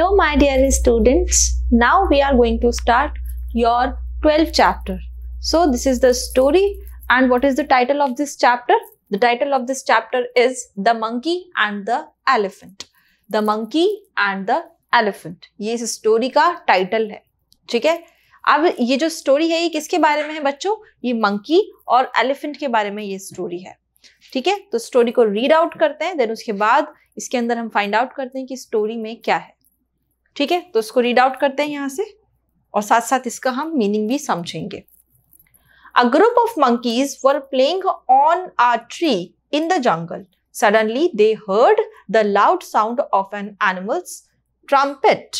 Hello my dear students, now we are going to start your 12th chapter. So this is the story and what is the title of this chapter? The title of this chapter is The Monkey and the Elephant. The Monkey and the Elephant. ये इस story का title है ठीक है अब ये जो story है ये किसके बारे में है बच्चों ये मंकी और एलिफेंट के बारे में ये स्टोरी है ठीक है तो स्टोरी को रीड आउट करते हैं देन उसके बाद इसके अंदर हम फाइंड आउट करते हैं कि स्टोरी में क्या है ठीक है तो इसको रीड आउट करते हैं यहां से और साथ साथ इसका हम मीनिंग भी समझेंगे a group of monkeys were playing on a tree in the jungle suddenly they heard the loud sound of an animals trumpet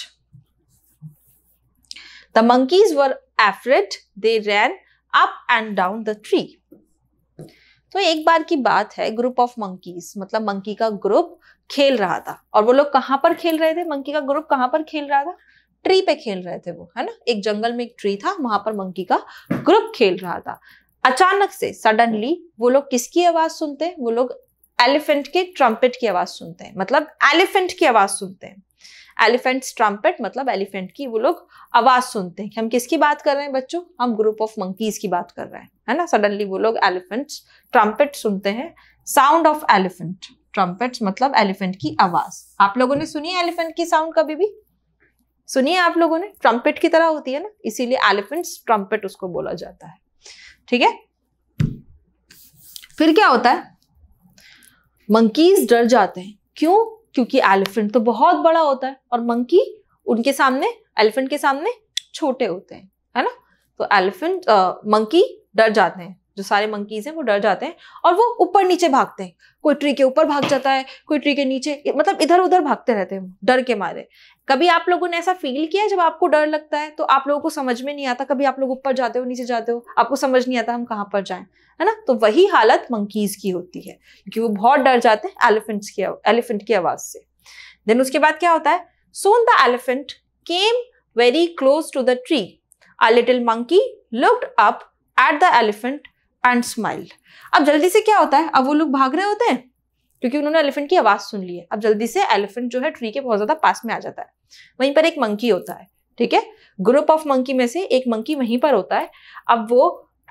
the monkeys were afraid they ran up and down the tree तो एक बार की बात है group of monkeys मतलब monkey का group खेल रहा था और वो लोग कहाँ पर खेल रहे थे मंकी का ग्रुप कहाँ पर खेल रहा था ट्री पे खेल रहे थे वो है ना एक जंगल में एक ट्री था वहां पर मंकी का ग्रुप खेल रहा था अचानक से सडनली वो लोग किसकी आवाज सुनते हैं वो लोग एलिफेंट के ट्रम्पेट की आवाज सुनते हैं मतलब एलिफेंट की आवाज सुनते हैं एलिफेंट ट्रम्पेट मतलब एलिफेंट की वो लोग आवाज सुनते हैं कि हम किसकी बात कर रहे हैं बच्चों हम ग्रुप ऑफ मंकीज की बात कर रहे हैं है ना सडनली वो लोग एलिफेंट ट्रम्पेट सुनते हैं साउंड ऑफ एलिफेंट ट्रम्पेट मतलब एलिफेंट की आवाज आप लोगों ने सुनी है एलिफेंट की साउंड कभी भी सुनिए आप लोगों ने ट्रम्पेट की तरह होती है ना इसीलिए एलिफेंट ट्रम्पेट उसको बोला जाता है ठीक है फिर क्या होता है मंकीज डर जाते हैं क्यों क्योंकि एलिफेंट तो बहुत बड़ा होता है और मंकी उनके सामने एलिफेंट के सामने छोटे होते हैं है ना तो एलिफेंट मंकी डर जाते हैं जो सारे मंकीज हैं वो डर जाते हैं और वो ऊपर नीचे भागते हैं कोई ट्री के ऊपर भाग जाता है कोई ट्री के नीचे मतलब इधर उधर भागते रहते हैं डर के मारे कभी आप लोगों ने ऐसा फील किया जब आपको डर लगता है तो आप लोगों को समझ में नहीं आता कभी आप लोग ऊपर जाते हो नीचे जाते हो आपको समझ नहीं आता हम कहाँ पर जाएं है ना तो वही हालत मंकीज की होती है क्योंकि वो बहुत डर जाते हैं एलिफेंट्स की एलिफेंट की आवाज़ से देन उसके बाद क्या होता है soon the elephant came very close to the tree a little monkey looked up at the elephant and smile अब जल्दी से क्या होता है अब वो लोग भाग रहे होते हैं क्योंकि उन्होंने एलिफेंट की आवाज़ सुन ली है अब जल्दी से एलिफेंट जो है ट्री के बहुत ज़्यादा पास में आ जाता है वहीं पर एक मंकी होता है ठीक है ग्रुप ऑफ मंकी में से एक मंकी वहीं पर होता है अब वो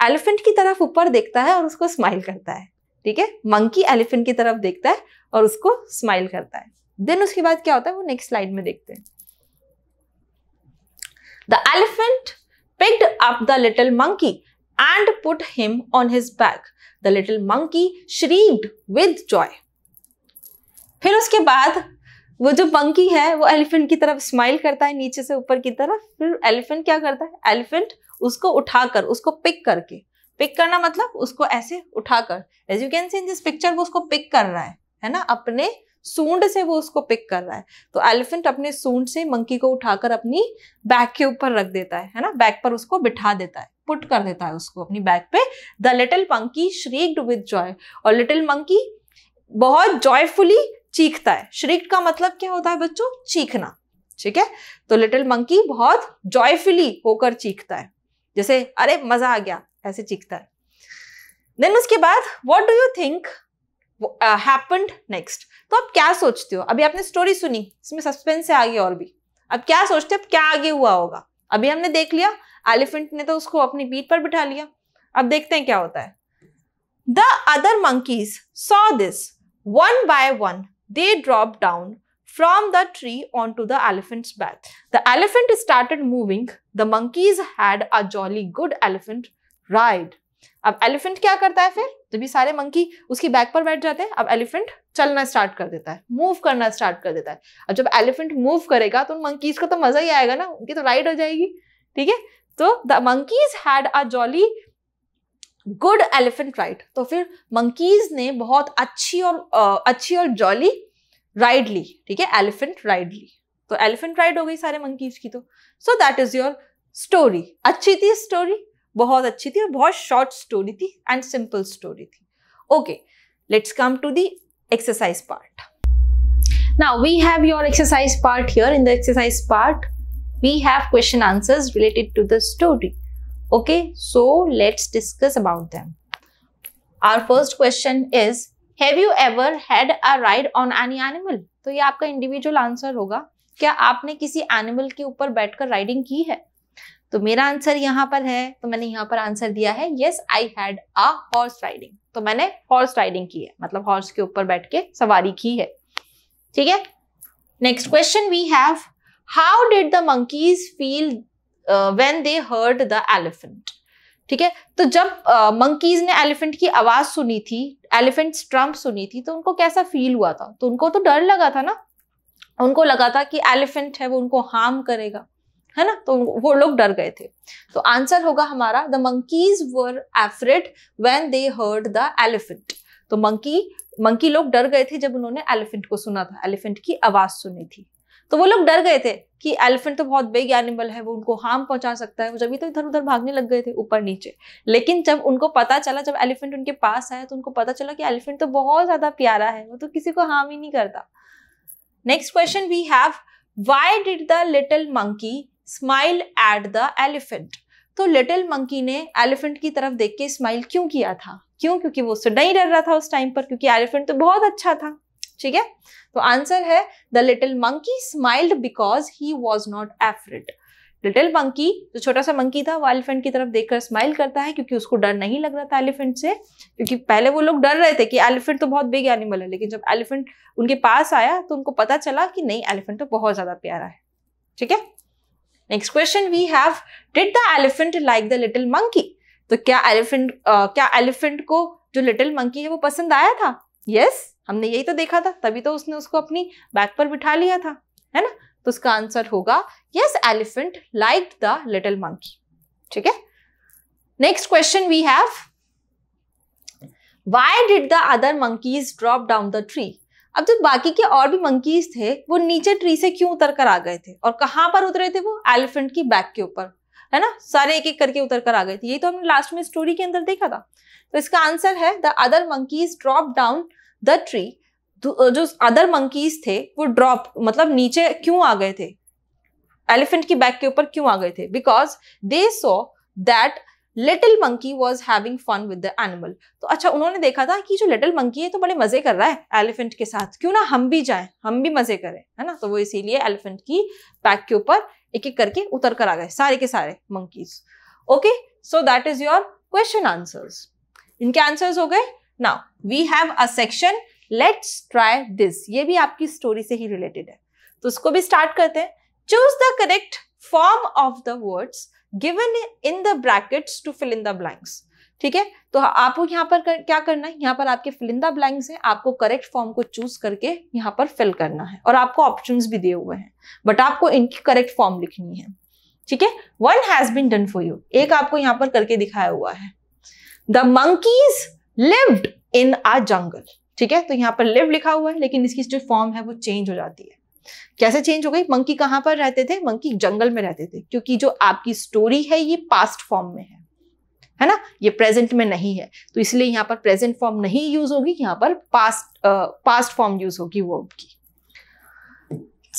एलिफेंट की तरफ ऊपर देखता है और उसको स्माइल करता है ठीक है मंकी एलिफेंट की तरफ देखता है और उसको स्माइल करता है देन उसके बाद क्या होता है वो नेक्स्ट स्लाइड में देखते हैं the elephant picked up the little monkey and put him on his back. The little monkey shrieked with joy. फिर उसके बाद वो जो पंकी है वो एलिफेंट की तरफ स्माइल करता है नीचे से ऊपर की तरफ फिर एलिफेंट क्या करता है एलिफेंट उसको उठाकर उसको पिक करके पिक करना मतलब उसको ऐसे उठाकर as you can see in this picture वो उसको पिक कर रहा है है ना अपने सूंड से वो उसको पिक कर रहा है तो एलिफेंट अपने सूंड से मंकी को उठाकर अपनी बैक के ऊपर रख देता है है ना बैक पर उसको बिठा देता है पुट कर देता है उसको अपनी बैग पे the little monkey shrieked with joy और लिटिल मंकी बहुत जॉयफुली चीखता है श्रीक्ड का मतलब क्या होता है बच्चों चीखना ठीक है तो लिटिल मंकी बहुत जॉयफुली होकर चीखता है जैसे अरे मजा आ गया ऐसे चीखता है देन उसके बाद what do you think happened next तो आप क्या सोचते हो अभी आपने स्टोरी सुनी इसमें सस्पेंस है आगे और भी अब क्या सोचते हो अब क्या आगे हुआ होगा अभी हमने देख लिया एलिफेंट ने तो उसको अपनी पीठ पर बिठा लिया अब देखते हैं क्या होता है the other monkeys saw this one by one they drop down from the tree on to the elephant back the elephant started moving the monkeys had a jolly good elephant ride अब elephant क्या करता है फिर जब ये सारे monkey उसकी back पर बैठ जाते हैं अब एलिफेंट चलना स्टार्ट कर देता है मूव करना स्टार्ट कर देता है अब जब एलिफेंट मूव करेगा तो उन मंकीज का तो मजा ही आएगा ना उनकी तो राइड हो जाएगी ठीक है तो the monkeys had a jolly good elephant ride तो फिर मंकीज ने बहुत अच्छी और आ, अच्छी और जॉली राइड ली ठीक है एलिफेंट राइड ली तो एलिफेंट राइड हो गई सारे मंकीज की तो so that is your story अच्छी थी स्टोरी बहुत अच्छी थी और बहुत शॉर्ट स्टोरी थी एंड सिंपल स्टोरी थी okay let's come to the exercise part now we have your exercise part here in the exercise part we have question answers related to the story okay so let's discuss about them our first question is have you ever had a ride on any animal तो ये आपका individual answer होगा क्या आपने किसी animal के ऊपर बैठकर राइडिंग की है तो मेरा आंसर यहाँ पर है तो मैंने यहाँ पर आंसर दिया है yes I had a horse riding तो मैंने हॉर्स राइडिंग की है मतलब हॉर्स के ऊपर बैठ के सवारी की है ठीक है next question we have how did the monkeys feel when they heard the elephant ठीक है तो जब मंकीज uh, ने एलिफेंट की आवाज सुनी थी एलिफेंट ट्रम्प सुनी थी तो उनको कैसा फील हुआ था तो उनको तो डर लगा था ना उनको लगा था कि एलिफेंट है वो उनको हार्म करेगा है ना तो वो लोग डर गए थे तो आंसर होगा हमारा the monkeys were afraid when they heard the elephant तो मंकी मंकी लोग डर गए थे जब उन्होंने एलिफेंट को सुना था एलिफेंट की आवाज सुनी थी तो वो लोग डर गए थे कि एलिफेंट तो बहुत बिग एनिमल है वो उनको हार्म पहुंचा सकता है वो जब भी तो इधर उधर भागने लग गए थे ऊपर नीचे लेकिन जब उनको पता चला जब एलिफेंट उनके पास आया तो उनको पता चला कि एलिफेंट तो बहुत ज्यादा प्यारा है वो तो किसी को हार्म ही नहीं करता next question we have why did the little monkey smile at the elephant तो लिटिल मंकी ने एलिफेंट की तरफ देख के स्माइल क्यों किया था क्यों क्योंकि वो उससे नहीं डर रहा था उस टाइम पर क्योंकि एलिफेंट तो बहुत अच्छा था ठीक है तो आंसर है the little monkey smiled because he was not afraid little monkey जो छोटा सा मंकी था वो एलिफेंट की तरफ देखकर स्माइल करता है क्योंकि उसको डर नहीं लग रहा था एलिफेंट से क्योंकि पहले वो लोग डर रहे थे कि एलिफेंट तो बहुत बिग एनिमल है लेकिन जब एलिफेंट उनके पास आया तो उनको पता चला कि नहीं एलिफेंट तो बहुत ज़्यादा प्यारा है ठीक है next question we have did the elephant like the little monkey तो क्या एलिफेंट क्या एलिफेंट को जो लिटिल मंकी है वो पसंद आया था यस yes, हमने यही तो देखा था तभी तो उसने उसको अपनी बैक पर बिठा लिया था है ना तो उसका आंसर होगा yes elephant like the little monkey ठीक है next question we have why did the other monkeys drop down the tree अब जब बाकी के और भी मंकीज थे वो नीचे ट्री से क्यों उतर कर आ गए थे और कहाँ पर उतरे थे वो एलिफेंट की बैक के ऊपर है ना सारे एक एक करके उतर कर आ गए थे ये तो हमने लास्ट में स्टोरी के अंदर देखा था तो इसका आंसर है the other monkeys drop down the tree जो अदर मंकीज थे वो ड्रॉप मतलब नीचे क्यों आ गए थे एलिफेंट की बैक के ऊपर क्यों आ गए थे because they saw that little monkey was having fun with the animal तो अच्छा उन्होंने देखा था कि जो लिटिल मंकी है तो बड़े मजे कर रहा है एलिफेंट के साथ क्यों ना हम भी जाएं हम भी मजे करें है ना तो वो इसीलिए एलिफेंट की पैक के ऊपर एक एक करके उतर कर आ गए सारे के सारे monkeys okay so that is your question answers इनके आंसर्स हो गए now we have a section let's try this ये भी आपकी स्टोरी से ही रिलेटेड है तो उसको भी स्टार्ट करते हैं choose the correct form of the words given in the brackets to fill in the blanks ठीक है तो आपको यहाँ पर कर, क्या करना है यहाँ पर आपके फिलिंदा ब्लैंक्स हैं आपको करेक्ट फॉर्म को चूज करके यहाँ पर फिल करना है और आपको ऑप्शंस भी दिए हुए हैं बट आपको इनकी करेक्ट फॉर्म लिखनी है ठीक है one has been done for you एक आपको यहाँ पर करके दिखाया हुआ है the monkeys lived in a jungle ठीक है तो यहाँ पर लिव लिखा हुआ है लेकिन इसकी जो फॉर्म है वो चेंज हो जाती है कैसे चेंज हो गई मंकी कहाँ पर रहते थे मंकी जंगल में रहते थे क्योंकि जो आपकी स्टोरी है ये पास्ट फॉर्म में है है ना ये प्रेजेंट में नहीं है तो इसलिए यहाँ पर प्रेजेंट फॉर्म नहीं यूज होगी यहाँ पर पास्ट पास्ट फॉर्म यूज होगी वो की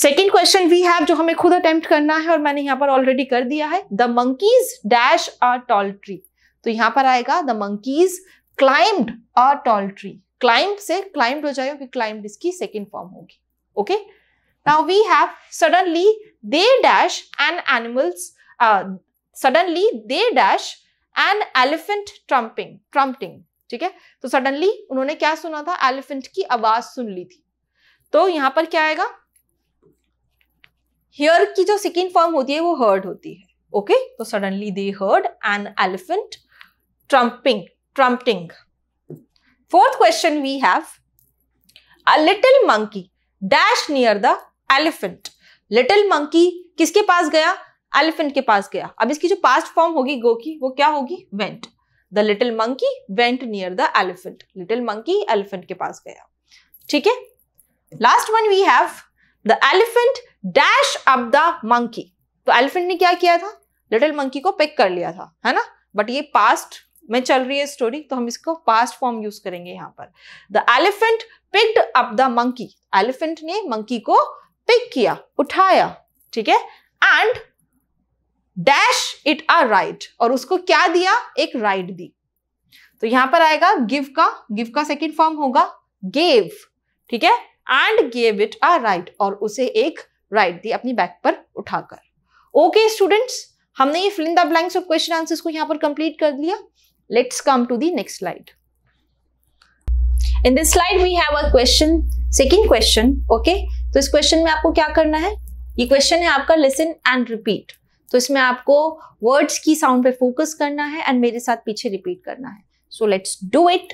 सेकेंड क्वेश्चन वी हैव जो हमें खुद अटेम्प्ट करना है और मैंने यहाँ पर ऑलरेडी कर दिया है the monkeys dash a tall tree तो यहाँ पर आएगा the monkeys climbed a tall tree climb से क्लाइंब्ड हो जाएगा क्योंकि क्लाइंब्ड इसकी सेकेंड फॉर्म होगी okay okay? Now we have suddenly they dash and animals, uh, suddenly they dash an elephant trumping, trumping. ठीक है तो सडनली उन्होंने क्या सुना था एलिफेंट की आवाज सुन ली थी तो यहां पर क्या आएगा हियर की जो सेकेंड फॉर्म होती है वो हर्ड होती है ओके okay? तो suddenly they heard an elephant trumping trumping fourth question we have a little monkey dash near the elephant little monkey किसके पास गया एलिफेंट के पास गया अब इसकी जो पास्ट फॉर्म होगी गो की वो क्या होगी went the little monkey went near the elephant little monkey elephant के पास गया ठीक है last one we have the elephant dash up the monkey तो एलिफेंट ने क्या किया था लिटिल मंकी को पिक कर लिया था है ना बट ये पास्ट में चल रही है स्टोरी तो हम इसको पास्ट फॉर्म यूज करेंगे यहां पर the elephant picked up the monkey elephant ने मंकी को पिक किया उठाया ठीक है and dash it a ride और उसको क्या दिया एक राइड दी तो यहां पर आएगा गिव का गिव का सेकेंड फॉर्म होगा गेव ठीक है and gave it a ride और उसे एक राइड दी अपनी बैक पर उठाकर ओके स्टूडेंट्स हमने ये filling the blanks of question answers को यहां पर कंप्लीट कर दिया let's come to the next slide in this slide we have a question second question okay तो इस क्वेश्चन में आपको क्या करना है ये क्वेश्चन है आपका लिसन एंड रिपीट तो इसमें आपको वर्ड्स की साउंड पे फोकस करना है एंड मेरे साथ पीछे रिपीट करना है so let's do it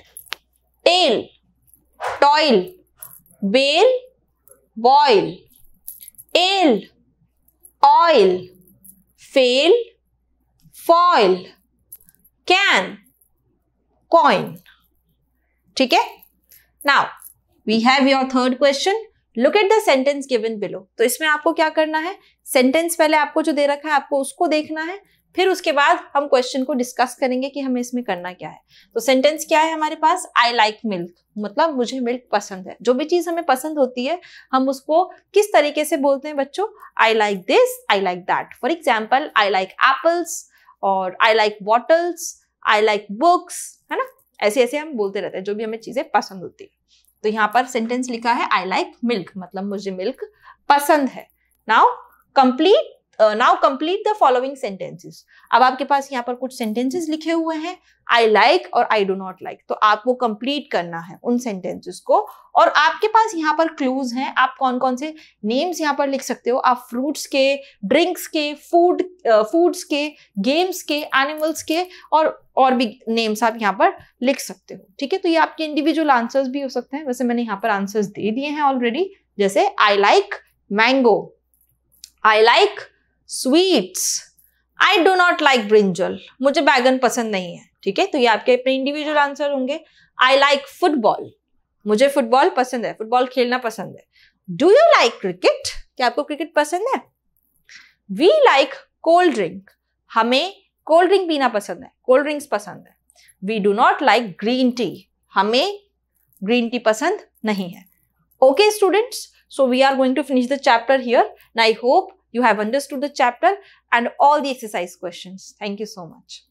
tail toil bail boil ail oil fail foil cane coin ठीक है now we have your third question look at the sentence given below तो इसमें आपको क्या करना है सेंटेंस पहले आपको जो दे रखा है आपको उसको देखना है फिर उसके बाद हम क्वेश्चन को डिस्कस करेंगे कि हमें इसमें करना क्या है तो सेंटेंस क्या है हमारे पास आई लाइक मिल्क मतलब मुझे मिल्क पसंद है जो भी चीज़ हमें पसंद होती है हम उसको किस तरीके से बोलते हैं बच्चों I like this I like that for example I like apples और I like bottles I like books है ना ऐसे ऐसे हम बोलते रहते हैं जो भी हमें चीज़ें पसंद होती है तो यहाँ पर सेंटेंस लिखा है आई लाइक मिल्क मतलब मुझे मिल्क पसंद है now complete now complete the following sentences अब आपके पास यहाँ पर कुछ सेंटेंसेस लिखे हुए हैं आई लाइक like और आई डो नॉट लाइक तो आपको कंप्लीट करना है उन सेंटेंसेस को और आपके पास यहाँ पर क्लूज हैं आप कौन कौन से नेम्स यहाँ पर लिख सकते हो आप फ्रूट्स के ड्रिंक्स के फूड फूड्स uh, के गेम्स के एनिमल्स के और और भी नेम्स आप यहाँ पर लिख सकते हो ठीक है तो ये आपके इंडिविजुअल आंसर्स भी हो सकते हैं वैसे मैंने यहाँ पर आंसर्स दे दिए हैं ऑलरेडी जैसे I like mango I like sweets I do not like brinjal मुझे बैगन पसंद नहीं है ठीक है तो ये आपके अपने इंडिविजुअल आंसर होंगे आई लाइक फुटबॉल मुझे फुटबॉल पसंद है फुटबॉल खेलना पसंद है डू यू लाइक क्रिकेट क्या आपको क्रिकेट पसंद है वी लाइक कोल्ड ड्रिंक हमें कोल्ड ड्रिंक पीना पसंद है कोल्ड ड्रिंक्स पसंद है we do not like green tea हमें ग्रीन टी पसंद नहीं है okay students so we are going to finish the chapter here I hope you have understood the chapter and all the exercise questions. Thank you so much.